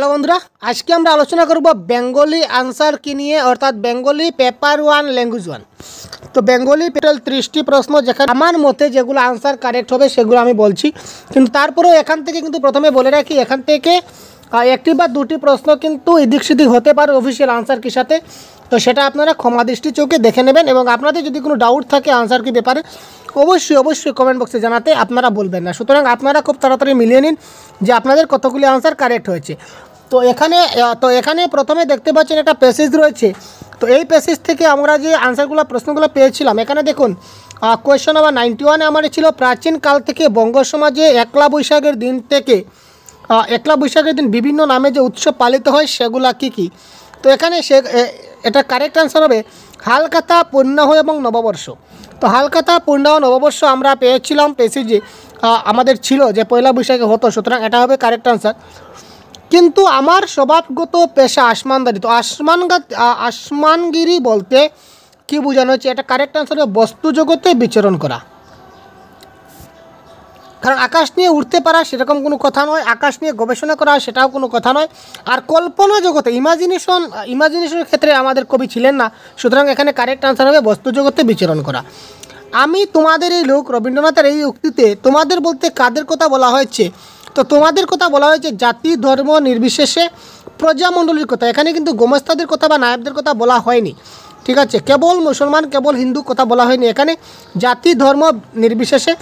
hello বন্ধুরা আজকে আমরা আলোচনা করব বেঙ্গলি আনসার কি নিয়ে অর্থাৎ Bengali paper one language one তো বেঙ্গলি পেটাল ত্রিশটি প্রশ্ন যেখানে আমার মতে যেগুলো আনসার কারেক্ট হবে সেগুলো আমি বলছি কিন্তু তারপরেও এখান থেকে কিন্তু প্রথমে বলে রাখি এখান থেকে একটি বা দুটি প্রশ্ন কিন্তু এদিক সেদিক হতে পারে অফিসিয়াল আনসার কি সাথে তো সেটা আপনারা ক্ষমা দৃষ্টি চোখে দেখে নেবেন এবং আপনাদের যদি কোনো ডাউট থাকে আনসার কি ব্যাপারে অবশ্যই অবশ্যই কমেন্ট বক্সে জানাতে আপনারা বলবেন না সুতরাং আপনারা খুব তাড়াতাড়ি মিলিয়ে নিন যে আপনাদের কতগুলি আনসার কারেক্ট হয়েছে তো এখানে তো এখানে প্রথমে দেখতে পাচ্ছেন একটা প্যাসেজ রয়েছে তো এই প্যাসেজ থেকে আমরা যে আনসারগুলো প্রশ্নগুলো পেয়েছিলাম এখানে দেখুন কোয়েশ্চন নাম্বার নাইনটি ওয়ানে আমাদের ছিল প্রাচীনকাল থেকে বঙ্গ সমাজে একলা বৈশাখের দিন থেকে একলা বৈশাখের দিন বিভিন্ন নামে যে উৎসব পালিত হয় সেগুলা কী কী তো এখানে সে এটা কারেক্ট আনসার হবে হালকাতা পূর্ণাহ এবং নববর্ষ তো হালকাতা পূর্ণাহ নববর্ষ আমরা পেয়েছিলাম পেসিজে যে আমাদের ছিল যে পয়লা বৈশাখে হতো সুতরাং এটা হবে কারেক্ট আনসার কিন্তু আমার স্বভাবগত পেশা আসমানদারি তো আসমান আসমানগিরি বলতে কি বোঝানো হচ্ছে এটা কারেক্ট আনসার হবে বস্তু জগতে বিচরণ করা কারণ আকাশ নিয়ে উঠতে পারা সেরকম কোনো কথা নয় আকাশ নিয়ে গবেষণা করা সেটাও কোনো কথা নয় আর কল্পনা জগতে ইমাজিনেশন ইমাজিনেশনের ক্ষেত্রে আমাদের কবি ছিলেন না সুতরাং এখানে কারেক্ট আনসার হবে বস্তু জগতে বিচরণ করা আমি তোমাদের এই লোক রবীন্দ্রনাথের এই উক্তিতে তোমাদের বলতে কাদের কথা বলা হয়েছে তো তোমাদের কথা বলা হয়েছে জাতি ধর্ম নির্বিশেষে প্রজামণ্ডলীর কথা এখানে কিন্তু গোমস্তাদের কথা বা নায়বদের কথা বলা হয়নি ঠিক আছে কেবল মুসলমান কেবল হিন্দু কথা বলা হয়নি এখানে জাতি ধর্ম নির্বিশেষে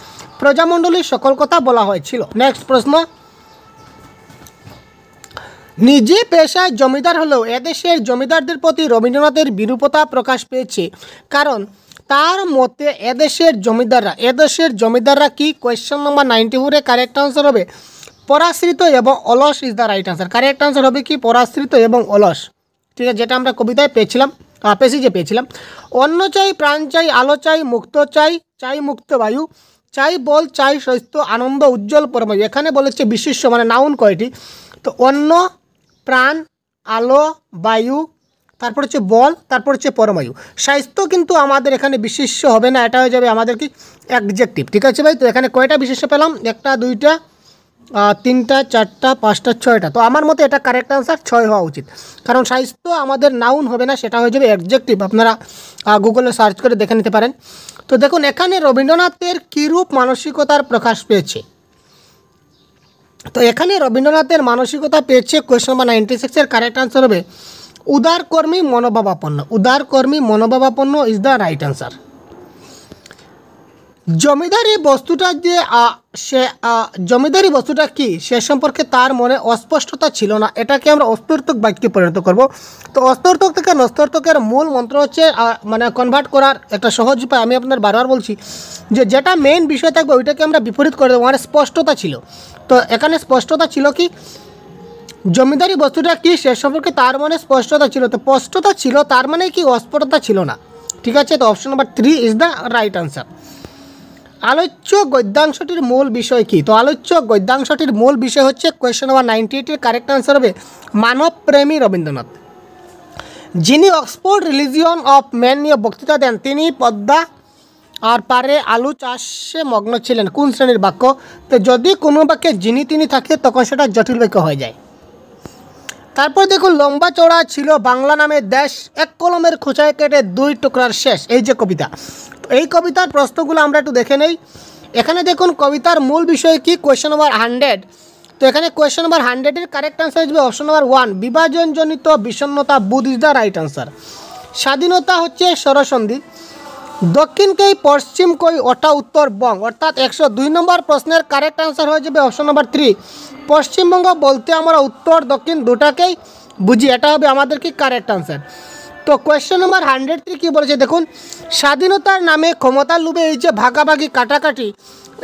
প্রজামণ্ডলীর সকল কথা বলা হয়েছিল নেক্সট প্রশ্ন নিজে পেশায় জমিদার হলেও এদেশের জমিদারদের প্রতি রবীন্দ্রনাথের বিরূপতা প্রকাশ পেয়েছে কারণ তার মতে এদেশের জমিদাররা এদেশের জমিদাররা কি কোয়েশ্চেন নম্বর নাইনটি ফোরে কারেক্ট আনসার হবে পরাশ্রিত এবং অলস is the right answer correct answer হবে কি পরাশ্রিত এবং অলস ঠিক আছে যেটা আমরা কবিতায় পেয়েছিলাম যে পেয়েছিলাম অন্ন চাই প্রাণ চাই আলো চাই মুক্ত চাই চাই মুক্ত বায়ু চাই বল চাই স্বাস্থ্য আনন্দ উজ্জ্বল পরমায়ু এখানে বলেছে বিশিষ্ট মানে নাউন কয়টি তো অন্ন প্রাণ আলো বায়ু তারপর হচ্ছে বল তারপর হচ্ছে পরমায়ু স্বাস্থ্য কিন্তু আমাদের এখানে বিশিষ্য হবে না এটা হয়ে যাবে আমাদের কি একজেক্টিভ ঠিক আছে ভাই তো এখানে কয়টা বিশিষ্য পেলাম একটা দুইটা তিনটা চারটা পাঁচটা ছয়টা তো আমার মতে এটা কারেক্ট আনসার ছয় হওয়া উচিত কারণ সাহিত্য আমাদের নাউন হবে না সেটা হয়ে যাবে অ্যাবজেক্টিভ আপনারা গুগলে সার্চ করে দেখে নিতে পারেন তো দেখুন এখানে রবীন্দ্রনাথের কীরূপ মানসিকতার প্রকাশ পেয়েছে তো এখানে রবীন্দ্রনাথের মানসিকতা পেয়েছে কোয়েশ্চন নাম্বার নাইনটি সিক্সের কারেক্ট আনসার হবে উদারকর্মী মনোভাবাপন্ন উদারকর্মী মনোভাবাপন্ন ইজ দ্য রাইট আনসার জমিদারি বস্তুটা যে সে জমিদারি বস্তুটা কি সে সম্পর্কে তার মনে অস্পষ্টতা ছিল না এটাকে আমরা অস্তর্তক বাক্যে পরিণত করব তো অস্তর্থক থেকে নস্তর্তকের মূল মন্ত্র হচ্ছে মানে কনভার্ট করার একটা সহজ উপায় আমি আপনার বারবার বলছি যে যেটা মেন বিষয় থাকবে ওইটাকে আমরা বিপরীত করে দেবো মানে স্পষ্টতা ছিল তো এখানে স্পষ্টতা ছিল কি জমিদারি বস্তুটা কি সে সম্পর্কে তার মনে স্পষ্টতা ছিল তো স্পষ্টতা ছিল তার মানে কি অস্পষ্টতা ছিল না ঠিক আছে তো option number three is the right answer আলোচ্য গদ্যাংশটির মূল বিষয় কি তো আলোচ্য গদ্যাংশটির মূল বিষয় হচ্ছে কোয়েশ্চেন নাম্বার নাইনটি এইটের কারেক্ট আনসার হবে মানবপ্রেমী রবীন্দ্রনাথ যিনি অক্সফোর্ড রিলিজিয়ন অফ ম্যান নিয়ে বক্তৃতা দেন তিনি পদ্মা আর পারে আলু চাষে মগ্ন ছিলেন কোন শ্রেণীর বাক্য তো যদি কোনো বাক্যে যিনি তিনি থাকে তখন সেটা জটিল বাক্য হয়ে যায় তারপর দেখুন লম্বা চড়া ছিল বাংলা নামে দেশ এক কলমের খোঁচায় কেটে দুই টুকরার শেষ এই যে কবিতা এই কবিতার প্রশ্নগুলো আমরা একটু দেখে নেই এখানে দেখুন কবিতার মূল বিষয় কি কোয়েশ্চেন নাম্বার হান্ড্রেড তো এখানে কোয়েশ্চেন নাম্বার হান্ড্রেডের কারেক্ট আনসার হিসেবে অপশন নাম্বার ওয়ান বিভাজনজনিত বিষণ্নতা বুধ ইজ দ্য রাইট আনসার স্বাধীনতা হচ্ছে স্বরসন্ধি দক্ষিণকেই কই ওটা উত্তরবঙ্গ অর্থাৎ একশো দুই নম্বর প্রশ্নের কারেক্ট আনসার হয়ে যাবে অপশন নম্বর থ্রি পশ্চিমবঙ্গ বলতে আমরা উত্তর দক্ষিণ দুটাকেই বুঝি এটা হবে আমাদের কি কারেক্ট আনসার তো কোয়েশ্চেন নম্বর হান্ড্রেড থ্রি কী বলেছে দেখুন স্বাধীনতার নামে ক্ষমতার লুবে এই যে ভাগাভাগি কাটাকাটি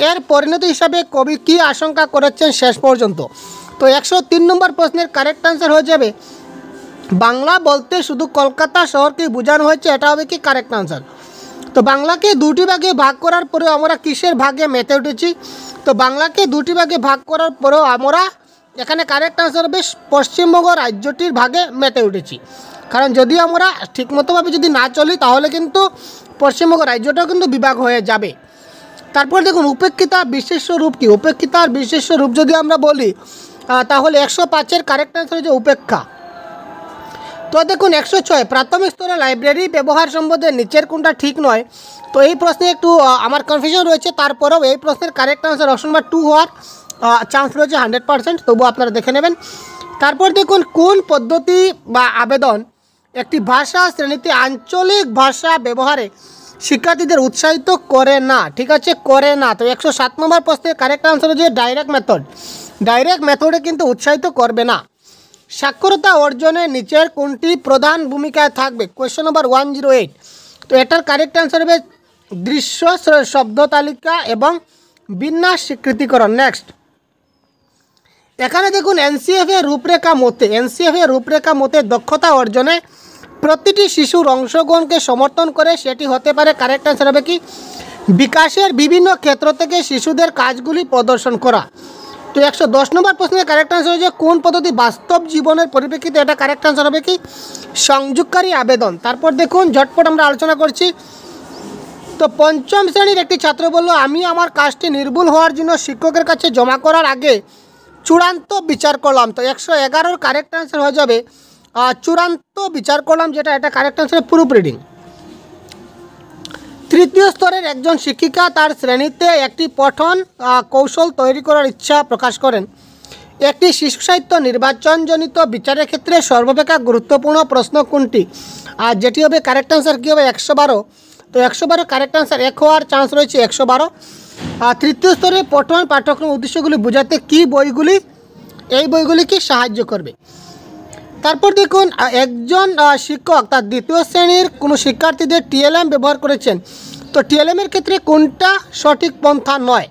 এর পরিণতি হিসাবে কবি কি আশঙ্কা করেছেন শেষ পর্যন্ত তো একশো তিন নম্বর প্রশ্নের কারেক্ট আনসার হয়ে যাবে বাংলা বলতে শুধু কলকাতা শহরকে বোঝানো হয়েছে এটা হবে কি কারেক্ট আনসার তো বাংলাকে দুটি ভাগে ভাগ করার পরেও আমরা কিসের ভাগে মেতে উঠেছি তো বাংলাকে দুটি ভাগে ভাগ করার পরেও আমরা এখানে কারেক্ট আনসার হবে পশ্চিমবঙ্গ রাজ্যটির ভাগে মেতে উঠেছি কারণ যদি আমরা ঠিকমতোভাবে যদি না চলি তাহলে কিন্তু পশ্চিমবঙ্গ রাজ্যটাও কিন্তু বিভাগ হয়ে যাবে তারপর দেখুন উপেক্ষিতা বিশেষ রূপ কি উপেক্ষিতার বিশেষ রূপ যদি আমরা বলি তাহলে একশো পাঁচের কারেক্ট আনসার হচ্ছে উপেক্ষা তো দেখুন একশো ছয় প্রাথমিক স্তরে লাইব্রেরি ব্যবহার সম্বন্ধে নিচের কোনটা ঠিক নয় তো এই প্রশ্নে একটু আমার কনফিউশন রয়েছে তারপরেও এই প্রশ্নের correct answer option number two হওয়ার চান্স রয়েছে হান্ড্রেড পারসেন্ট তবুও আপনারা দেখে নেবেন তারপর দেখুন কোন পদ্ধতি বা আবেদন একটি ভাষা শ্রেণীতে আঞ্চলিক ভাষা ব্যবহারে শিক্ষার্থীদের উৎসাহিত করে না ঠিক আছে করে না তো একশো সাত নম্বর প্রশ্নের কারেক্ট আনসার হচ্ছে ডাইরেক্ট মেথড ডাইরেক্ট মেথডে কিন্তু উৎসাহিত করবে না সাক্ষরতা অর্জনে নিচের কোনটি প্রধান ভূমিকায় থাকবে question number one zero eight তো এটার কারেক্ট অ্যান্সার হবে দৃশ্য শব্দ তালিকা এবং বিন্যাস স্বীকৃতিকরণ নেক্সট এখানে দেখুন এনসিএফ এর রূপরেখা মতে এনসিএফ এর রূপরেখা মতে দক্ষতা অর্জনে প্রতিটি শিশুর অংশগ্রহণকে সমর্থন করে সেটি হতে পারে কারেক্ট অ্যান্সার হবে কি বিকাশের বিভিন্ন ক্ষেত্র থেকে শিশুদের কাজগুলি প্রদর্শন করা তো একশো দশ নম্বর প্রশ্নের কারেক্ট আনসার হচ্ছে কোন পদ্ধতি বাস্তব জীবনের পরিপ্রেক্ষিতে এটা কারেক্ট আনসার হবে কি সংযোগকারী আবেদন তারপর দেখুন ঝটপট আমরা আলোচনা করছি তো পঞ্চম শ্রেণীর একটি ছাত্র বলল আমি আমার কাজটি নির্ভুল হওয়ার জন্য শিক্ষকের কাছে জমা করার আগে চূড়ান্ত বিচার করলাম তো একশো এগারোর কারেক্ট আনসার হয়ে যাবে চূড়ান্ত বিচার করলাম যেটা এটা কারেক্ট আনসার প্রুফ রিডিং তৃতীয় স্তরের একজন শিক্ষিকা তার শ্রেণীতে একটি পঠন কৌশল তৈরি করার ইচ্ছা প্রকাশ করেন একটি শিশু সাহিত্য নির্বাচনজনিত বিচারের ক্ষেত্রে সর্বাপেক্ষা গুরুত্বপূর্ণ প্রশ্ন কোনটি আর যেটি হবে কারেক্ট আনসার কী হবে একশো বারো তো একশো বারো কারেক্ট আনসার এক হওয়ার চান্স রয়েছে একশো বারো আর তৃতীয় স্তরে পঠন পাঠ্যক্রম উদ্দেশ্যগুলি বোঝাতে কি বইগুলি এই বইগুলি কি সাহায্য করবে তারপর দেখুন একজন শিক্ষক তার দ্বিতীয় শ্রেণীর কোনো শিক্ষার্থীদের টিএলএম ব্যবহার করেছেন তো টিএলএমের ক্ষেত্রে কোনটা সঠিক পন্থা নয়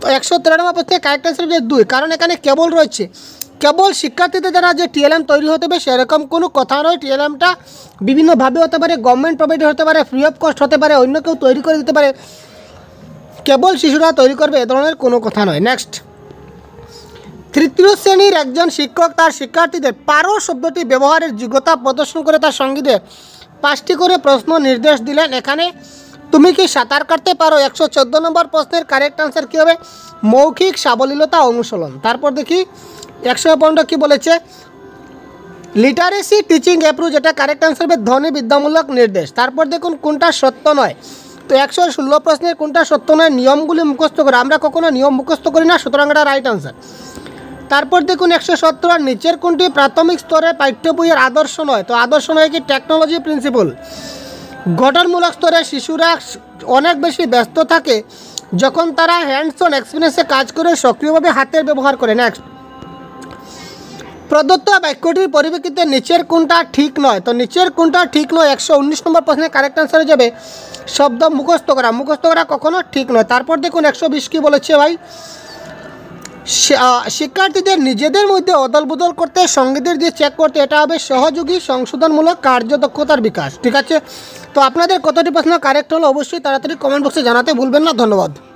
তো একশো তিরানব্বই প্রশ্নে কারেক্ট অ্যান্সার হবে দুই কারণ এখানে কেবল রয়েছে কেবল শিক্ষার্থীদের দ্বারা যে টিএলএম তৈরি হতে হবে সেরকম কোনো কথা নয় টিএলএমটা বিভিন্নভাবে হতে পারে গভর্নমেন্ট প্রোভাইডেড হতে পারে ফ্রি অফ কস্ট হতে পারে অন্য কেউ তৈরি করে দিতে পারে কেবল শিশুরা তৈরি করবে এ ধরনের কোনো কথা নয় নেক্সট তৃতীয় শ্রেণীর একজন শিক্ষক তার শিক্ষার্থীদের পারো শব্দটি ব্যবহারের যোগ্যতা প্রদর্শন করে তার সঙ্গীদের পাঁচটি করে প্রশ্ন নির্দেশ দিলেন এখানে তুমি কি সাঁতার কাটতে পারো একশো চোদ্দো নম্বর প্রশ্নের কারেক্ট আনসার কী হবে মৌখিক সাবলীলতা অনুশীলন তারপর দেখি একশো পনেরো কী বলেছে লিটারেসি টিচিং অ্যাপ্রুচ যেটা কারেক্ট আনসার হবে ধনী বিদ্যামূলক নির্দেশ তারপর দেখুন কোনটা সত্য নয় তো একশো ষোলো প্রশ্নের কোনটা সত্য নয় নিয়মগুলি মুখস্থ করে আমরা কখনো নিয়ম মুখস্থ করি না সুতরাং এটা রাইট আনসার তারপর দেখুন একশো সত্তর আর নিচের কোনটি প্রাথমিক স্তরে পাঠ্য বইয়ের আদর্শ নয় তো আদর্শ নয় কি টেকনোলজি প্রিন্সিপল গঠনমূলক স্তরে শিশুরা অনেক বেশি ব্যস্ত থাকে যখন তারা হ্যান্ডসন এক্সপিরিয়েন্সে কাজ করে সক্রিয়ভাবে হাতের ব্যবহার করে নেক্সট প্রদত্ত বাক্যটির পরিপ্রেক্ষিতে নিচের কোনটা ঠিক নয় তো নিচের কোনটা ঠিক নয় একশো উনিশ নম্বর প্রশ্নে কারেক্ট অ্যান্সার হয়ে যাবে শব্দ মুখস্থ করা মুখস্থ করা কখনো ঠিক নয় তারপর দেখুন একশো বিশ কী বলেছে ভাই শিক্ষার্থীদের নিজেদের মধ্যে অদল বদল করতে সঙ্গীদের দিয়ে চেক করতে এটা হবে সহযোগী সংশোধনমূলক কার্যদক্ষতার বিকাশ ঠিক আছে তো আপনাদের কতটি প্রশ্ন কারেক্ট হলো অবশ্যই তাড়াতাড়ি কমেন্ট বক্সে জানাতে ভুলবেন না ধন্যবাদ